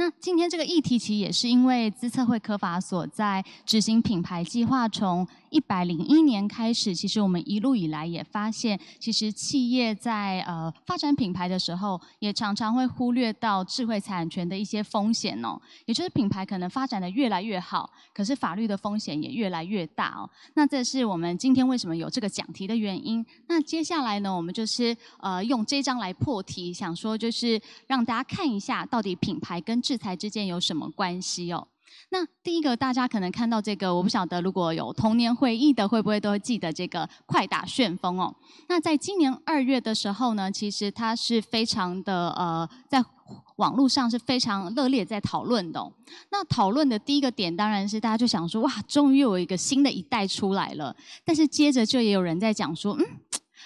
那今天这个议题其实也是因为资策会科法所在执行品牌计划从。一百零一年开始，其实我们一路以来也发现，其实企业在呃发展品牌的时候，也常常会忽略到智慧产权的一些风险哦。也就是品牌可能发展的越来越好，可是法律的风险也越来越大哦。那这是我们今天为什么有这个讲题的原因。那接下来呢，我们就是呃用这张来破题，想说就是让大家看一下到底品牌跟制裁之间有什么关系哦。那第一个，大家可能看到这个，我不晓得如果有童年回忆的，会不会都记得这个快打旋风哦？那在今年二月的时候呢，其实它是非常的呃，在网络上是非常热烈在讨论的。那讨论的第一个点，当然是大家就想说，哇，终于有一个新的一代出来了。但是接着就也有人在讲说，嗯，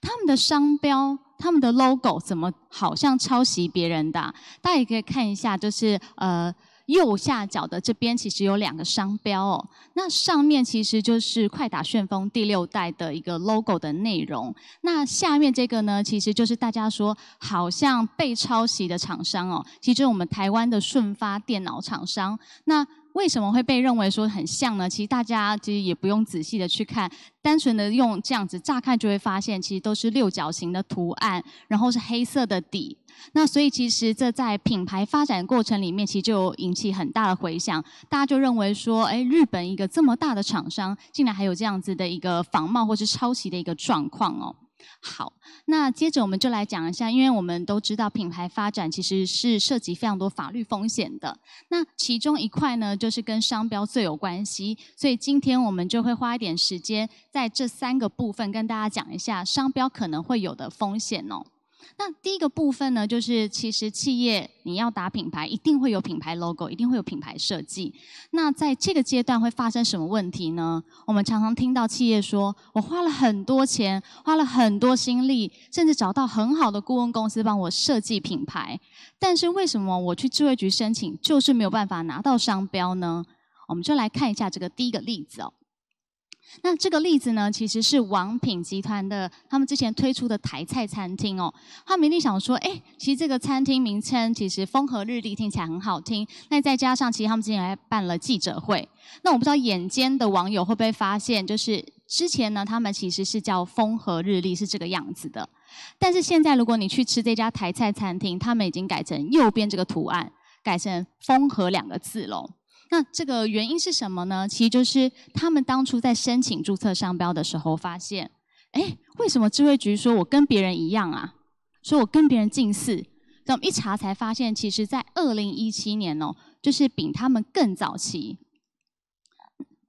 他们的商标、他们的 logo 怎么好像抄袭别人的？大家也可以看一下，就是呃。右下角的这边其实有两个商标哦，那上面其实就是快打旋风第六代的一个 logo 的内容，那下面这个呢，其实就是大家说好像被抄袭的厂商哦，其实是我们台湾的顺发电脑厂商，那。为什么会被认为说很像呢？其实大家其实也不用仔细的去看，单纯的用这样子，乍看就会发现，其实都是六角形的图案，然后是黑色的底。那所以其实这在品牌发展过程里面，其实就引起很大的回响。大家就认为说，哎，日本一个这么大的厂商，竟然还有这样子的一个仿冒或是抄袭的一个状况哦。好，那接着我们就来讲一下，因为我们都知道品牌发展其实是涉及非常多法律风险的。那其中一块呢，就是跟商标最有关系，所以今天我们就会花一点时间在这三个部分跟大家讲一下商标可能会有的风险哦。那第一个部分呢，就是其实企业你要打品牌，一定会有品牌 logo，一定会有品牌设计。那在这个阶段会发生什么问题呢？我们常常听到企业说：“我花了很多钱，花了很多心力，甚至找到很好的顾问公司帮我设计品牌，但是为什么我去智慧局申请就是没有办法拿到商标呢？”我们就来看一下这个第一个例子哦。那这个例子呢，其实是王品集团的他们之前推出的台菜餐厅哦。他明定想说，哎，其实这个餐厅名称其实“风和日丽”听起来很好听。那再加上，其实他们之前还办了记者会。那我不知道眼尖的网友会不会发现，就是之前呢，他们其实是叫“风和日丽”是这个样子的。但是现在，如果你去吃这家台菜餐厅，他们已经改成右边这个图案，改成“风和”两个字喽。那这个原因是什么呢？其实就是他们当初在申请注册商标的时候，发现，哎，为什么智慧局说我跟别人一样啊？说我跟别人近似，那么一查才发现，其实在二零一七年哦，就是比他们更早期。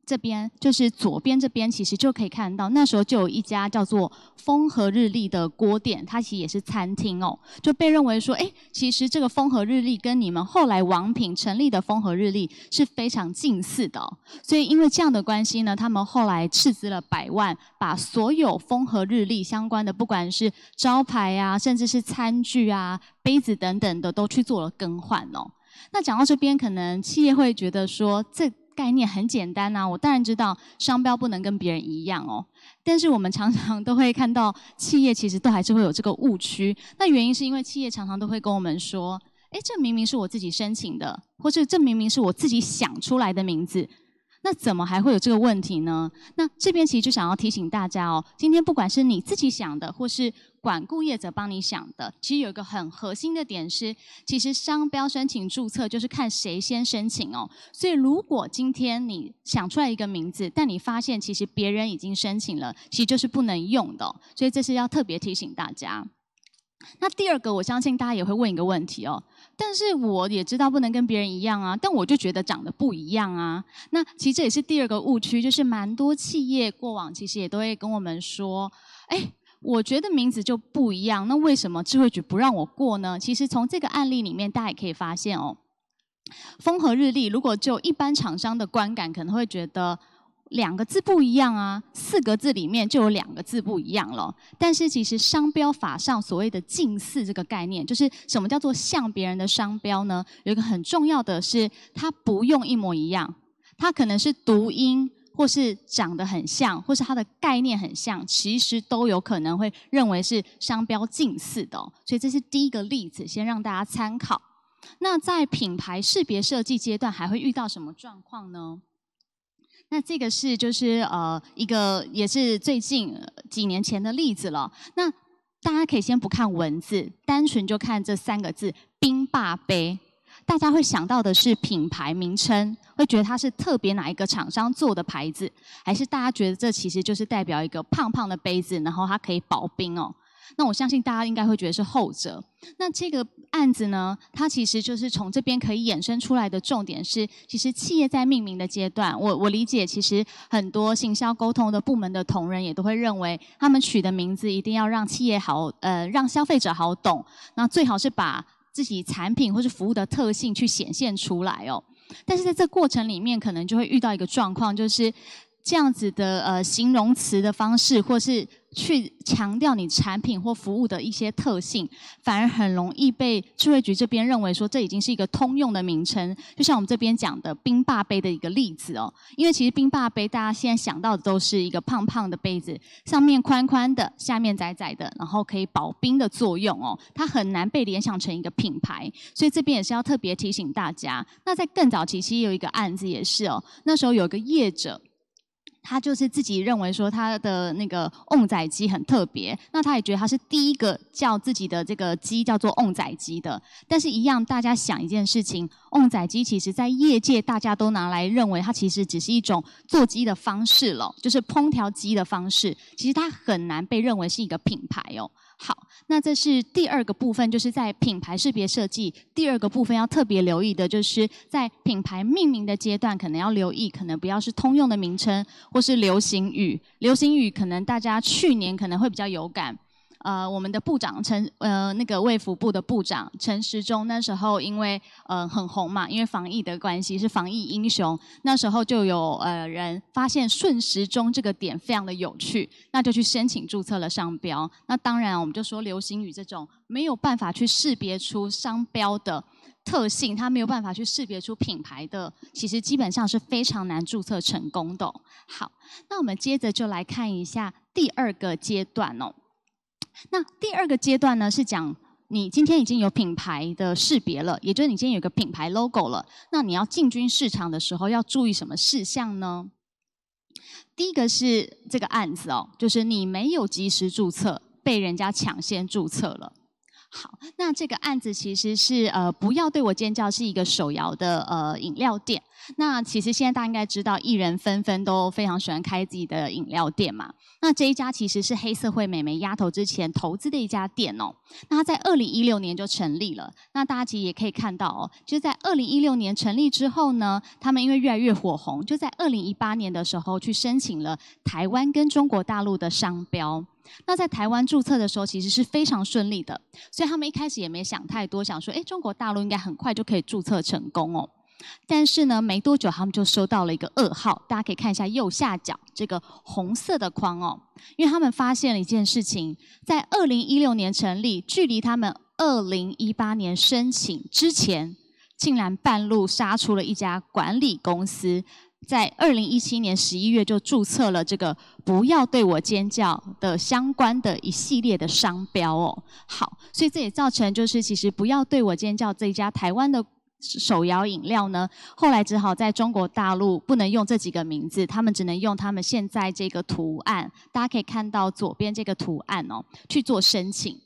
这边就是左边这边，其实就可以看到那时候就有一家叫做“风和日丽”的锅店，它其实也是餐厅哦，就被认为说，哎，其实这个“风和日丽”跟你们后来王品成立的“风和日丽”是非常近似的哦。所以因为这样的关系呢，他们后来斥资了百万，把所有“风和日丽”相关的，不管是招牌啊，甚至是餐具啊、杯子等等的，都去做了更换哦。那讲到这边，可能企业会觉得说这。概念很简单啊，我当然知道商标不能跟别人一样哦。但是我们常常都会看到企业其实都还是会有这个误区，那原因是因为企业常常都会跟我们说：“哎，这明明是我自己申请的，或是这明明是我自己想出来的名字。”那怎么还会有这个问题呢？那这边其实就想要提醒大家哦，今天不管是你自己想的，或是管顾业者帮你想的，其实有一个很核心的点是，其实商标申请注册就是看谁先申请哦。所以如果今天你想出来一个名字，但你发现其实别人已经申请了，其实就是不能用的。所以这是要特别提醒大家。那第二个，我相信大家也会问一个问题哦。但是我也知道不能跟别人一样啊，但我就觉得长得不一样啊。那其实这也是第二个误区，就是蛮多企业过往其实也都会跟我们说，哎，我觉得名字就不一样，那为什么智慧局不让我过呢？其实从这个案例里面，大家也可以发现哦，风和日丽，如果就一般厂商的观感，可能会觉得。两个字不一样啊，四个字里面就有两个字不一样了。但是其实商标法上所谓的近似这个概念，就是什么叫做像别人的商标呢？有一个很重要的是，它不用一模一样，它可能是读音或是长得很像，或是它的概念很像，其实都有可能会认为是商标近似的。所以这是第一个例子，先让大家参考。那在品牌识别设计阶段，还会遇到什么状况呢？那这个是就是呃一个也是最近几年前的例子了。那大家可以先不看文字，单纯就看这三个字“冰霸杯”，大家会想到的是品牌名称，会觉得它是特别哪一个厂商做的牌子，还是大家觉得这其实就是代表一个胖胖的杯子，然后它可以保冰哦？那我相信大家应该会觉得是后者。那这个。案子呢，它其实就是从这边可以衍生出来的重点是，其实企业在命名的阶段，我我理解，其实很多行销沟通的部门的同仁也都会认为，他们取的名字一定要让企业好，呃，让消费者好懂，那最好是把自己产品或是服务的特性去显现出来哦。但是在这过程里面，可能就会遇到一个状况，就是这样子的呃形容词的方式或是。去强调你产品或服务的一些特性，反而很容易被智慧局这边认为说这已经是一个通用的名称。就像我们这边讲的冰霸杯的一个例子哦，因为其实冰霸杯大家现在想到的都是一个胖胖的杯子，上面宽宽的，下面窄窄的，然后可以保冰的作用哦，它很难被联想成一个品牌。所以这边也是要特别提醒大家。那在更早期其实有一个案子也是哦，那时候有个业者。他就是自己认为说他的那个旺仔鸡很特别，那他也觉得他是第一个叫自己的这个鸡叫做旺仔鸡的，但是，一样大家想一件事情。旺仔鸡其实，在业界大家都拿来认为，它其实只是一种做鸡的方式了，就是烹调鸡的方式。其实它很难被认为是一个品牌哦。好，那这是第二个部分，就是在品牌识别设计第二个部分要特别留意的，就是在品牌命名的阶段，可能要留意，可能不要是通用的名称，或是流行语。流行语可能大家去年可能会比较有感。呃，我们的部长陈，呃，那个卫福部的部长陈时中那时候因为呃很红嘛，因为防疫的关系是防疫英雄，那时候就有呃人发现“瞬时钟”这个点非常的有趣，那就去申请注册了商标。那当然我们就说，流行语这种没有办法去识别出商标的特性，它没有办法去识别出品牌的，其实基本上是非常难注册成功的。好，那我们接着就来看一下第二个阶段哦。那第二个阶段呢，是讲你今天已经有品牌的识别了，也就是你今天有个品牌 logo 了。那你要进军市场的时候，要注意什么事项呢？第一个是这个案子哦，就是你没有及时注册，被人家抢先注册了。好，那这个案子其实是呃，不要对我尖叫，是一个手摇的呃饮料店。那其实现在大家应该知道，艺人纷纷都非常喜欢开自己的饮料店嘛。那这一家其实是黑社会美眉丫头之前投资的一家店哦。那它在二零一六年就成立了。那大家其实也可以看到哦，就是在二零一六年成立之后呢，他们因为越来越火红，就在二零一八年的时候去申请了台湾跟中国大陆的商标。那在台湾注册的时候其实是非常顺利的，所以他们一开始也没想太多，想说，哎，中国大陆应该很快就可以注册成功哦。但是呢，没多久他们就收到了一个噩耗。大家可以看一下右下角这个红色的框哦，因为他们发现了一件事情：在2016年成立，距离他们2018年申请之前，竟然半路杀出了一家管理公司，在2017年11月就注册了这个“不要对我尖叫”的相关的一系列的商标哦。好，所以这也造成就是其实“不要对我尖叫”这一家台湾的。手摇饮料呢，后来只好在中国大陆不能用这几个名字，他们只能用他们现在这个图案，大家可以看到左边这个图案哦，去做申请。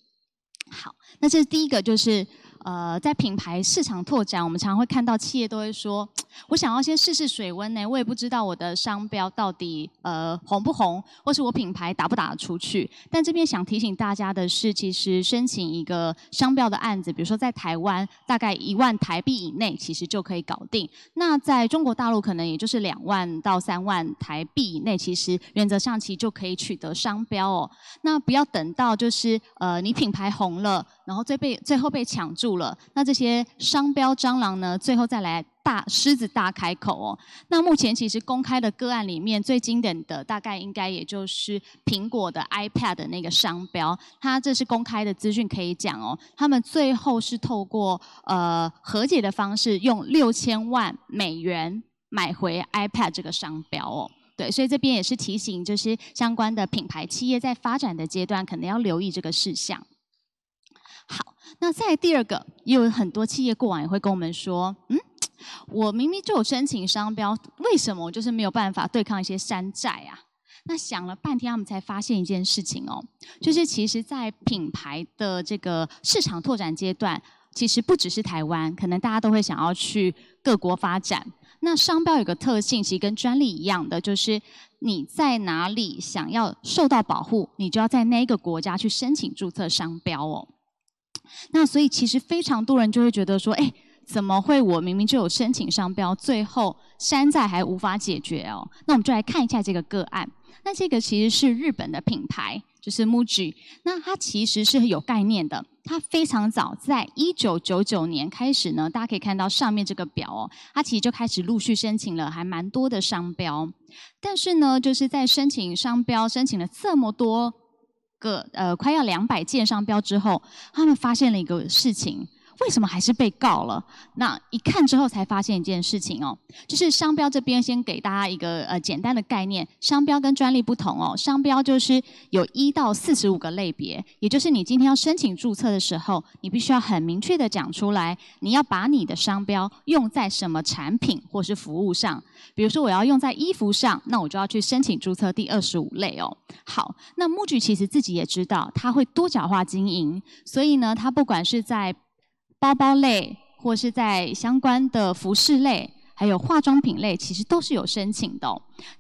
好，那这是第一个，就是。呃，在品牌市场拓展，我们常常会看到企业都会说：“ 我想要先试试水温呢，我也不知道我的商标到底呃红不红，或是我品牌打不打得出去。”但这边想提醒大家的是，其实申请一个商标的案子，比如说在台湾，大概一万台币以内，其实就可以搞定。那在中国大陆，可能也就是两万到三万台币以内，其实原则上其实就可以取得商标哦。那不要等到就是呃你品牌红了，然后最被最后被抢注。了，那这些商标蟑螂呢？最后再来大狮子大开口哦。那目前其实公开的个案里面最经典的，大概应该也就是苹果的 iPad 的那个商标。它这是公开的资讯可以讲哦。他们最后是透过呃和解的方式，用六千万美元买回 iPad 这个商标哦。对，所以这边也是提醒，就是相关的品牌企业在发展的阶段，可能要留意这个事项。那再第二个，也有很多企业过往也会跟我们说，嗯，我明明就有申请商标，为什么我就是没有办法对抗一些山寨啊？那想了半天，他们才发现一件事情哦，就是其实，在品牌的这个市场拓展阶段，其实不只是台湾，可能大家都会想要去各国发展。那商标有个特性，其实跟专利一样的，就是你在哪里想要受到保护，你就要在那个国家去申请注册商标哦。那所以其实非常多人就会觉得说，哎，怎么会我明明就有申请商标，最后山寨还无法解决哦？那我们就来看一下这个个案。那这个其实是日本的品牌，就是 MUJI。那它其实是有概念的，它非常早在一九九九年开始呢，大家可以看到上面这个表哦，它其实就开始陆续申请了还蛮多的商标。但是呢，就是在申请商标申请了这么多。个呃，快要两百件商标之后，他们发现了一个事情。为什么还是被告了？那一看之后才发现一件事情哦，就是商标这边先给大家一个呃简单的概念，商标跟专利不同哦。商标就是有一到四十五个类别，也就是你今天要申请注册的时候，你必须要很明确的讲出来，你要把你的商标用在什么产品或是服务上。比如说我要用在衣服上，那我就要去申请注册第二十五类哦。好，那木具其实自己也知道，他会多角化经营，所以呢，他不管是在包包类，或是在相关的服饰类，还有化妆品类，其实都是有申请的。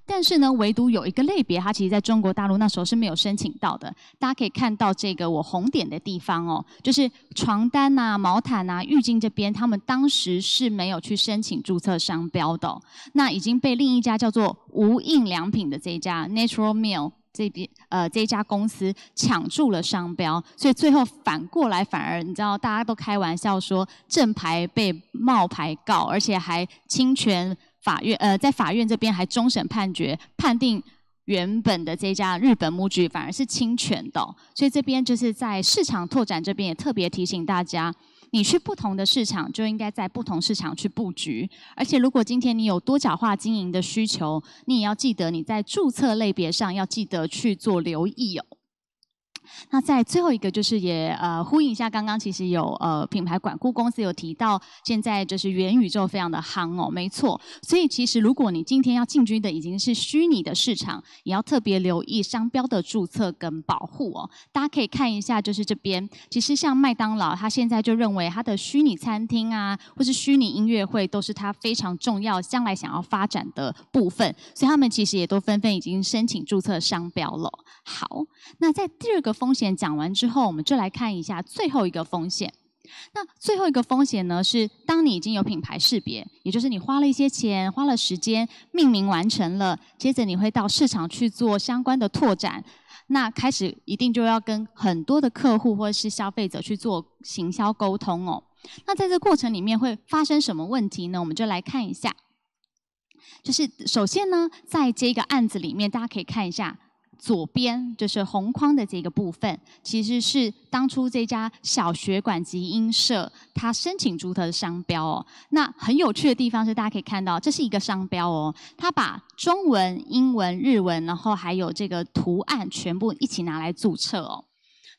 但是呢，唯独有一个类别，它其实在中国大陆那时候是没有申请到的。大家可以看到这个我红点的地方哦，就是床单呐、毛毯呐、浴巾这边，他们当时是没有去申请注册商标的。那已经被另一家叫做无印良品的这家 Natural Mill。这边呃，这家公司抢注了商标，所以最后反过来反而你知道，大家都开玩笑说正牌被冒牌告，而且还侵权。法院呃，在法院这边还终审判决，判定原本的这家日本木具反而是侵权的。所以这边就是在市场拓展这边也特别提醒大家。你去不同的市场就应该在不同市场去布局，而且如果今天你有多角化经营的需求，你也要记得你在注册类别上要记得去做留意哦。那在最后一个，就是也呃呼应一下刚刚，其实有呃品牌管顾公司有提到，现在就是元宇宙非常的夯哦，没错。所以其实如果你今天要进军的已经是虚拟的市场，也要特别留意商标的注册跟保护哦。大家可以看一下，就是这边其实像麦当劳，他现在就认为他的虚拟餐厅啊，或是虚拟音乐会，都是他非常重要将来想要发展的部分，所以他们其实也都纷纷已经申请注册商标了。好，那在第二个。风险讲完之后，我们就来看一下最后一个风险。那最后一个风险呢，是当你已经有品牌识别，也就是你花了一些钱、花了时间，命名完成了，接着你会到市场去做相关的拓展。那开始一定就要跟很多的客户或者是消费者去做行销沟通哦。那在这过程里面会发生什么问题呢？我们就来看一下。就是首先呢，在这个案子里面，大家可以看一下。左边就是红框的这个部分，其实是当初这家小血管及音社它申请注册的商标哦。那很有趣的地方是，大家可以看到，这是一个商标哦，它把中文、英文、日文，然后还有这个图案，全部一起拿来注册哦。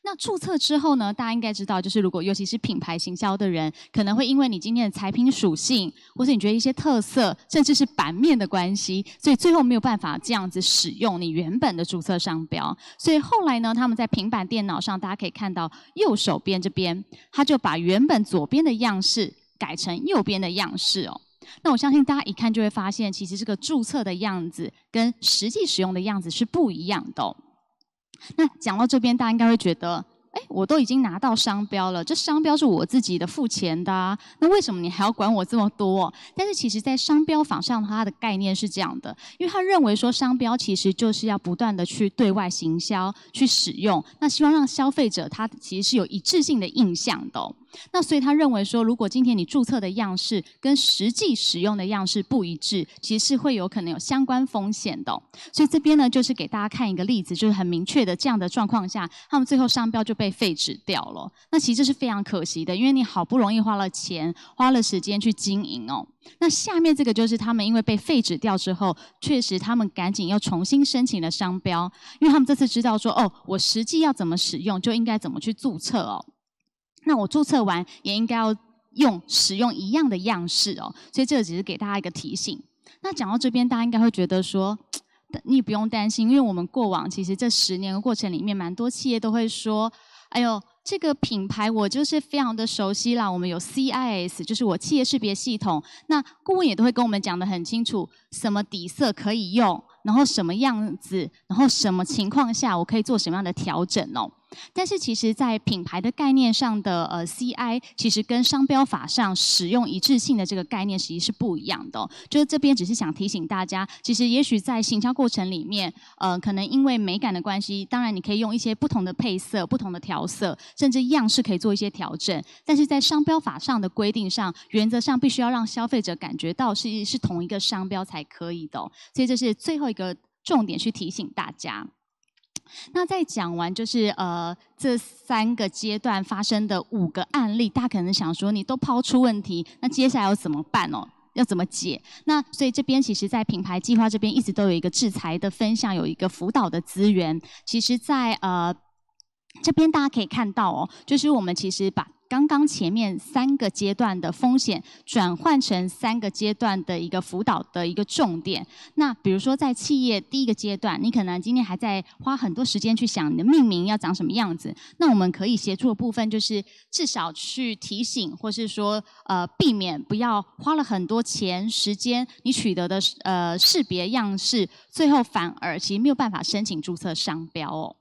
那注册之后呢？大家应该知道，就是如果尤其是品牌行销的人，可能会因为你今天的产品属性，或是你觉得一些特色，甚至是版面的关系，所以最后没有办法这样子使用你原本的注册商标。所以后来呢，他们在平板电脑上，大家可以看到右手边这边，他就把原本左边的样式改成右边的样式哦。那我相信大家一看就会发现，其实这个注册的样子跟实际使用的样子是不一样的。那讲到这边，大家应该会觉得，哎，我都已经拿到商标了，这商标是我自己的，付钱的。那为什么你还要管我这么多？但是其实，在商标法上，它的概念是这样的，因为它认为说，商标其实就是要不断的去对外行销，去使用，那希望让消费者他其实是有一致性的印象的。那所以他认为说，如果今天你注册的样式跟实际使用的样式不一致，其实是会有可能有相关风险的。所以这边呢，就是给大家看一个例子，就是很明确的这样的状况下，他们最后商标就被废止掉了。那其实是非常可惜的，因为你好不容易花了钱、花了时间去经营哦。那下面这个就是他们因为被废止掉之后，确实他们赶紧又重新申请了商标，因为他们这次知道说，哦，我实际要怎么使用就应该怎么去注册哦。那我注册完也应该要用使用一样的样式哦，所以这个只是给大家一个提醒。那讲到这边，大家应该会觉得说，你不用担心，因为我们过往其实这十年的过程里面，蛮多企业都会说，哎呦，这个品牌我就是非常的熟悉啦。我们有 CIS，就是我企业识别系统。那顾问也都会跟我们讲的很清楚，什么底色可以用，然后什么样子，然后什么情况下我可以做什么样的调整哦。但是，其实，在品牌的概念上的呃 CI，其实跟商标法上使用一致性的这个概念，实际是不一样的。就是这边只是想提醒大家，其实也许在行销过程里面，呃，可能因为美感的关系，当然你可以用一些不同的配色、不同的调色，甚至样式可以做一些调整。但是在商标法上的规定上，原则上必须要让消费者感觉到是是同一个商标才可以的。所以这是最后一个重点，去提醒大家。那在讲完就是呃这三个阶段发生的五个案例，大家可能想说你都抛出问题，那接下来要怎么办哦？要怎么解？那所以这边其实，在品牌计划这边一直都有一个制裁的分享，有一个辅导的资源。其实，在呃这边大家可以看到哦，就是我们其实把。刚刚前面三个阶段的风险转换成三个阶段的一个辅导的一个重点。那比如说在企业第一个阶段，你可能今天还在花很多时间去想你的命名要长什么样子。那我们可以协助的部分就是至少去提醒，或是说呃避免不要花了很多钱时间，你取得的呃识别样式，最后反而其实没有办法申请注册商标哦。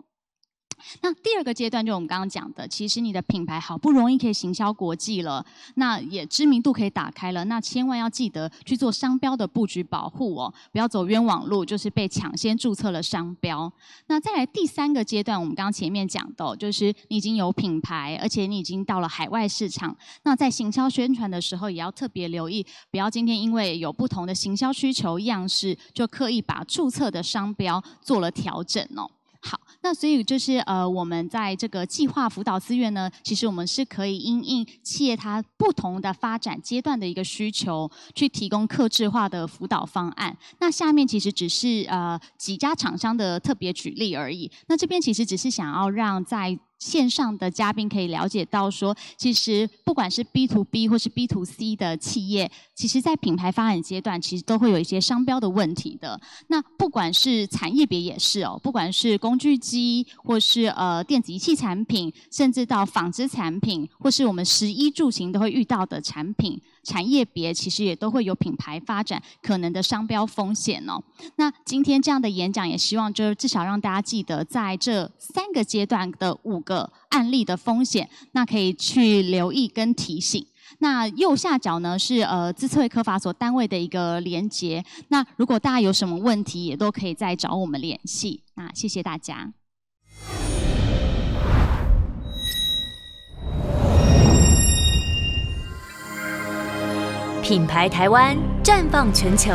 那第二个阶段就我们刚刚讲的，其实你的品牌好不容易可以行销国际了，那也知名度可以打开了，那千万要记得去做商标的布局保护哦，不要走冤枉路，就是被抢先注册了商标。那再来第三个阶段，我们刚刚前面讲到，就是你已经有品牌，而且你已经到了海外市场，那在行销宣传的时候，也要特别留意，不要今天因为有不同的行销需求样式，就刻意把注册的商标做了调整哦。好，那所以就是呃，我们在这个计划辅导资源呢，其实我们是可以因应企业它不同的发展阶段的一个需求，去提供客制化的辅导方案。那下面其实只是呃几家厂商的特别举例而已。那这边其实只是想要让在。线上的嘉宾可以了解到，说其实不管是 B to B 或是 B to C 的企业，其实在品牌发展阶段，其实都会有一些商标的问题的。那不管是产业别也是哦，不管是工具机或是呃电子仪器产品，甚至到纺织产品，或是我们十一住行都会遇到的产品。产业别其实也都会有品牌发展可能的商标风险哦。那今天这样的演讲也希望就是至少让大家记得在这三个阶段的五个案例的风险，那可以去留意跟提醒。那右下角呢是呃自测科法所单位的一个连接。那如果大家有什么问题也都可以再找我们联系。那谢谢大家。品牌台湾绽放全球。